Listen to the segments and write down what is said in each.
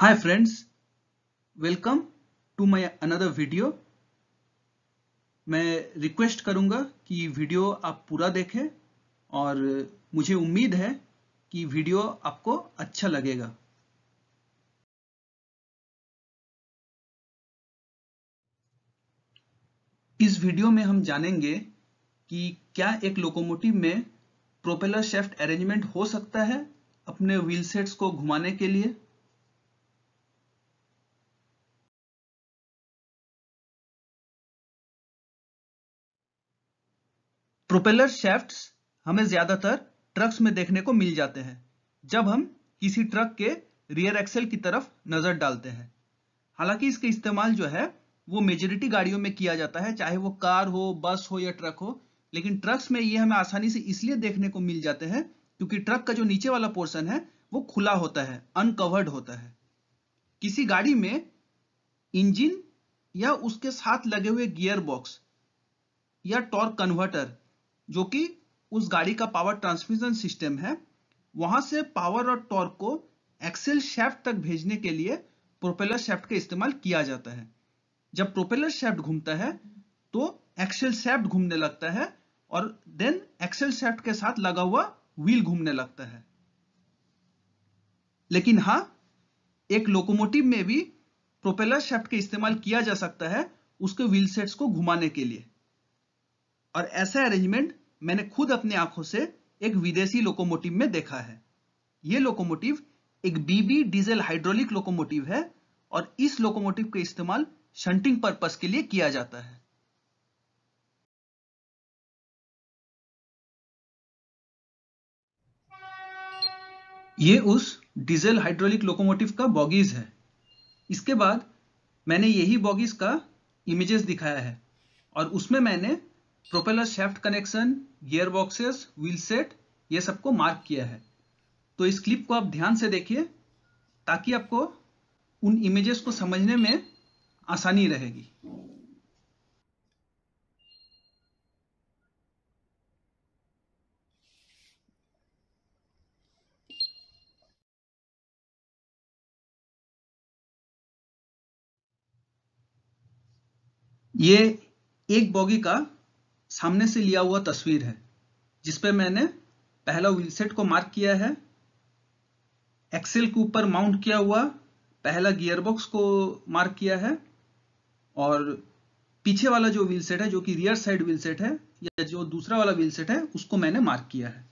Hi friends, welcome to my another video. मैं request करूंगा कि वीडियो आप पूरा देखें और मुझे उम्मीद है कि वीडियो आपको अच्छा लगेगा इस वीडियो में हम जानेंगे कि क्या एक लोकोमोटिव में प्रोपेलर शेफ्ट अरेंजमेंट हो सकता है अपने व्हील सेट्स को घुमाने के लिए प्रोपेलर शेफ्ट्स हमें ज़्यादातर ट्रक्स में देखने को मिल जाते हैं जब हम किसी ट्रक के रियर एक्सेल की तरफ नज़र डालते हैं हालांकि इसका इस्तेमाल जो है वो मेजोरिटी गाड़ियों में किया जाता है चाहे वो कार हो बस हो या ट्रक हो लेकिन ट्रक्स में ये हमें आसानी से इसलिए देखने को मिल जाते हैं क्योंकि ट्रक का जो नीचे वाला पोर्सन है वो खुला होता है अनकवर्ड होता है किसी गाड़ी में इंजिन या उसके साथ लगे हुए गियर बॉक्स या टॉर्क कन्वर्टर जो कि उस गाड़ी का पावर ट्रांसमिशन सिस्टम है वहां से पावर और टॉर्क को एक्सेल शेफ्ट तक भेजने के लिए प्रोपेलर शेफ्ट का इस्तेमाल किया जाता है जब प्रोपेलर शेफ्ट घूमता है तो एक्सेल शेफ्ट घूमने लगता है और देन एक्सेल शेफ्ट के साथ लगा हुआ व्हील घूमने लगता है लेकिन हाँ एक लोकोमोटिव में भी प्रोपेलर शेफ्ट का इस्तेमाल किया जा सकता है उसके व्हील सेट्स को घुमाने के लिए और ऐसा अरेंजमेंट मैंने खुद अपने आंखों से एक विदेशी लोकोमोटिव में देखा है ये लोकोमोटिव एक बीबी डीजल हाइड्रोलिक लोकोमोटिव है और इस लोकोमोटिव का इस्तेमाल शंटिंग पर्पस के लिए किया जाता है ये उस डीजल हाइड्रोलिक लोकोमोटिव का बॉगीज है इसके बाद मैंने यही बॉगीज का इमेजेस दिखाया है और उसमें मैंने propeller shaft connection gear boxes wheel set ये सबको मार्क किया है तो इस क्लिप को आप ध्यान से देखिए ताकि आपको उन इमेजेस को समझने में आसानी रहेगी ये एक बॉगी का सामने से लिया हुआ तस्वीर है जिसपे मैंने पहला व्हीलसेट को मार्क किया है एक्सेल के ऊपर माउंट किया हुआ पहला गियरबॉक्स को मार्क किया है और पीछे वाला जो व्हील सेट है जो कि रियर साइड व्हील सेट है या जो दूसरा वाला व्हील सेट है उसको मैंने मार्क किया है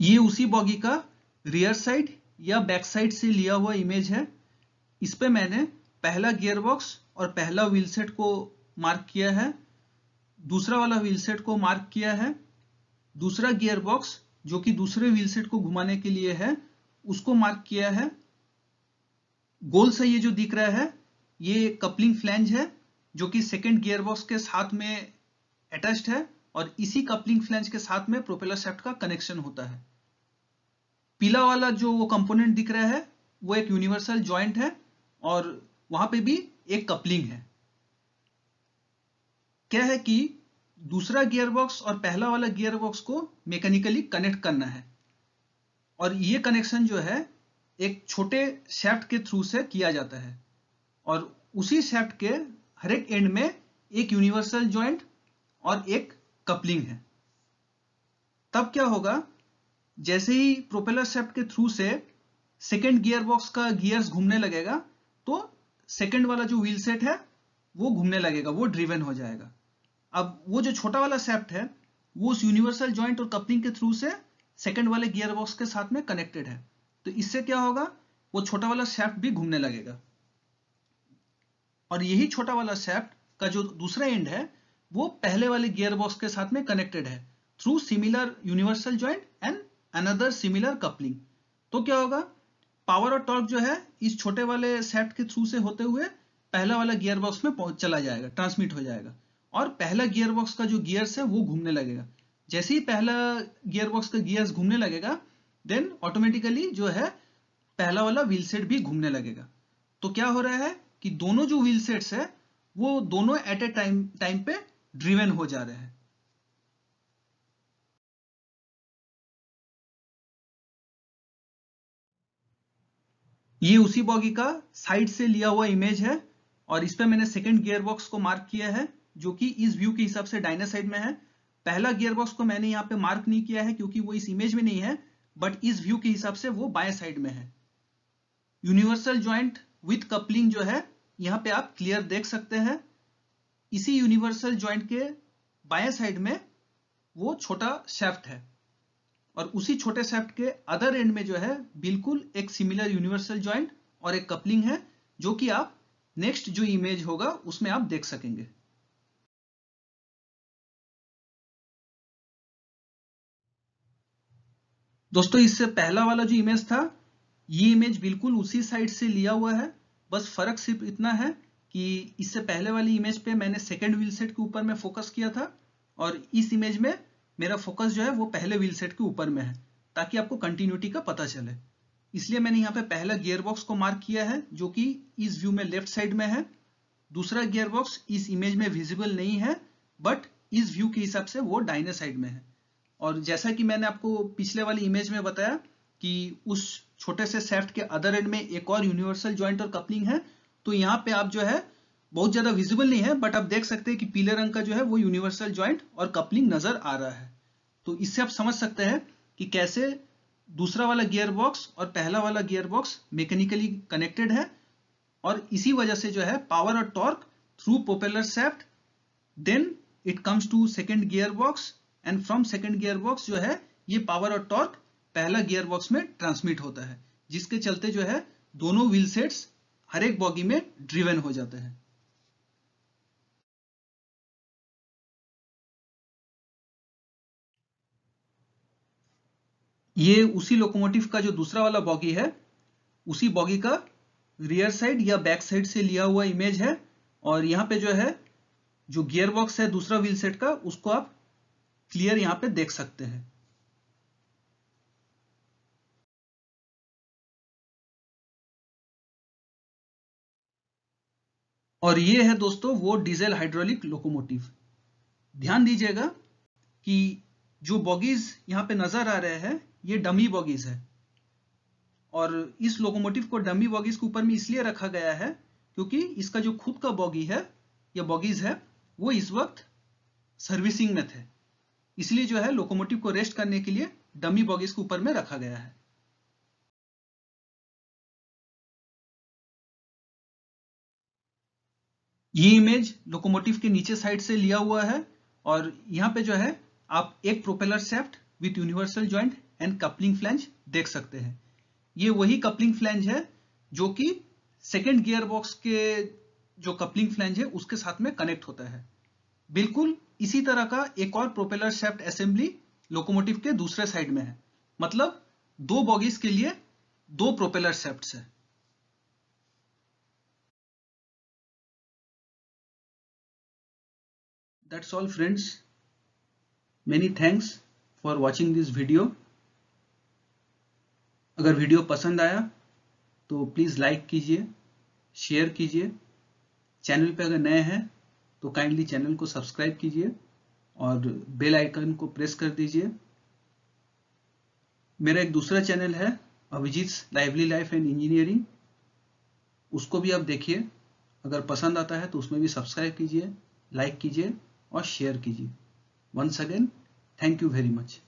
ये उसी बॉगी का रियर साइड या बैक साइड से लिया हुआ इमेज है इस पे मैंने पहला गियरबॉक्स और पहला व्हील सेट को मार्क किया है दूसरा वाला व्हील सेट को मार्क किया है दूसरा गियरबॉक्स जो कि दूसरे व्हील सेट को घुमाने के लिए है उसको मार्क किया है गोल से ये जो दिख रहा है ये कपलिंग फ्लैंज है जो कि सेकेंड गियरबॉक्स के साथ में अटैच्ड है और इसी कपलिंग फ्लैंज के साथ में प्रोपेलर सेफ्ट का कनेक्शन होता है पीला वाला जो वो कंपोनेंट दिख रहा है वो एक यूनिवर्सल जॉइंट है और वहां पे भी एक कपलिंग है क्या है कि दूसरा गियरबॉक्स और पहला वाला गियरबॉक्स को मैकेनिकली कनेक्ट करना है और ये कनेक्शन जो है एक छोटे सेफ्ट के थ्रू से किया जाता है और उसी सेफ्ट के हर एक एंड में एक यूनिवर्सल ज्वाइंट और एक कपलिंग है तब क्या होगा जैसे ही प्रोपेलर सेफ्ट के थ्रू से सेकेंड गियरबॉक्स का गियर्स घूमने लगेगा तो सेकेंड वाला जो व्हील सेट है वो घूमने लगेगा वो ड्रिवेन हो जाएगा अब वो जो छोटा वाला सेप्ट है वो उस यूनिवर्सल ज्वाइंट और कपलिंग के थ्रू से सेकेंड वाले गियर बॉक्स के साथ में कनेक्टेड है तो इससे क्या होगा वो छोटा वाला सेफ्ट भी घूमने लगेगा और यही छोटा वाला सेफ्ट का जो दूसरा एंड है वो पहले वाले गियर बॉक्स के साथ में कनेक्टेड है through similar universal joint and another similar coupling तो क्या होगा पावर और टॉर्क जो है इस छोटे वाले सेट के थ्रू से होते हुए पहला वाला गियर बॉक्स में पहुंच चला जाएगा ट्रांसमिट हो जाएगा और पहला गियर बॉक्स का जो गियर्स है वो घूमने लगेगा जैसे ही पहला गियर बॉक्स का गियर्स घूमने लगेगा देन ऑटोमेटिकली जो है पहला वाला व्हील सेट भी घूमने लगेगा तो क्या हो रहा है कि दोनों जो व्हील सेट्स है वो दोनों एट ए टाइम टाइम पे ड्रिवेन हो जा रहे हैं ये उसी बॉगी का साइड से लिया हुआ इमेज है और इस पे मैंने सेकेंड गियरबॉक्स को मार्क किया है जो कि इस व्यू के हिसाब से डायना साइड में है पहला गियरबॉक्स को मैंने यहाँ पे मार्क नहीं किया है क्योंकि वो इस इमेज में नहीं है बट इस व्यू के हिसाब से वो बाय साइड में है यूनिवर्सल ज्वाइंट विथ कपलिंग जो है यहाँ पे आप क्लियर देख सकते हैं इसी यूनिवर्सल ज्वाइंट के बाय साइड में वो छोटा शेफ्ट है और उसी छोटे सेफ्ट के अदर एंड में जो है बिल्कुल एक सिमिलर यूनिवर्सल ज्वाइंट और एक कपलिंग है जो कि आप नेक्स्ट जो इमेज होगा उसमें आप देख सकेंगे दोस्तों इससे पहला वाला जो इमेज था ये इमेज बिल्कुल उसी साइड से लिया हुआ है बस फर्क सिर्फ इतना है कि इससे पहले वाली इमेज पे मैंने सेकेंड व्हील सेट के ऊपर में फोकस किया था और इस इमेज में मेरा फोकस जो है वो पहले व्हील सेट के ऊपर में है ताकि आपको कंटिन्यूटी का पता चले इसलिए मैंने यहाँ पे पहला गियर बॉक्स को मार्क किया है जो कि इस व्यू में लेफ्ट साइड में है दूसरा गियर बॉक्स इस इमेज में विजिबल नहीं है बट इस व्यू के हिसाब से वो डाइने साइड में है और जैसा कि मैंने आपको पिछले वाली इमेज में बताया कि उस छोटे से सेफ्ट के अदर एंड में एक और यूनिवर्सल ज्वाइंट और कपलिंग है तो यहाँ पे आप जो है बहुत ज्यादा विजिबल नहीं है बट आप देख सकते हैं कि पीले रंग का जो है वो यूनिवर्सल ज्वाइंट और कपलिंग नजर आ रहा है तो इससे आप समझ सकते हैं कि कैसे दूसरा वाला गियर बॉक्स और पहला वाला गियर बॉक्स मैकेनिकली कनेक्टेड है और इसी वजह से जो है पावर और torque through propeller shaft then it comes to second gear box and from second gear box जो है ये पावर और टॉर्क पहला गियर बॉक्स में ट्रांसमिट होता है जिसके चलते जो है दोनों व्हील सेट्स हर एक बॉगी में ड्रिवन हो जाते हैं ये उसी लोकोमोटिव का जो दूसरा वाला बॉगी है उसी बॉगी का रियर साइड या बैक साइड से लिया हुआ इमेज है और यहाँ पे जो है जो गियर बॉक्स है दूसरा व्हील सेट का उसको आप क्लियर यहाँ पे देख सकते हैं और ये है दोस्तों वो डीजल हाइड्रोलिक लोकोमोटिव ध्यान दीजिएगा कि जो बॉगीज यहाँ पे नजर आ रहे हैं ये डमी बॉगीज है और इस लोकोमोटिव को डमी बॉगीज के ऊपर में इसलिए रखा गया है क्योंकि इसका जो खुद का बॉगी है या बॉगीज है वो इस वक्त सर्विसिंग में थे इसलिए जो है लोकोमोटिव को रेस्ट करने के लिए डमी बॉगीज के ऊपर में रखा गया है ये इमेज लोकोमोटिव के नीचे साइड से लिया हुआ है और यहां पे जो है आप एक propeller shaft with universal joint and coupling flange देख सकते हैं ये वही कपलिंग फ्लैंज है जो कि सेकेंड गियर बॉक्स के जो कपलिंग फ्लैंज है उसके साथ में कनेक्ट होता है बिल्कुल इसी तरह का एक और प्रोपेलर शेफ्ट असेंबली लोकोमोटिव के दूसरे साइड में है मतलब दो बॉगीज के लिए दो प्रोपेलर शेफ्ट है that's all friends many thanks for watching this video अगर वीडियो पसंद आया तो प्लीज़ लाइक कीजिए शेयर कीजिए चैनल पे अगर नए हैं तो काइंडली चैनल को सब्सक्राइब कीजिए और बेल आइकन को प्रेस कर दीजिए मेरा एक दूसरा चैनल है Abhijit lively life and engineering उसको भी आप देखिए अगर पसंद आता है तो उसमें भी सब्सक्राइब कीजिए लाइक कीजिए और शेयर कीजिए once again thank you very much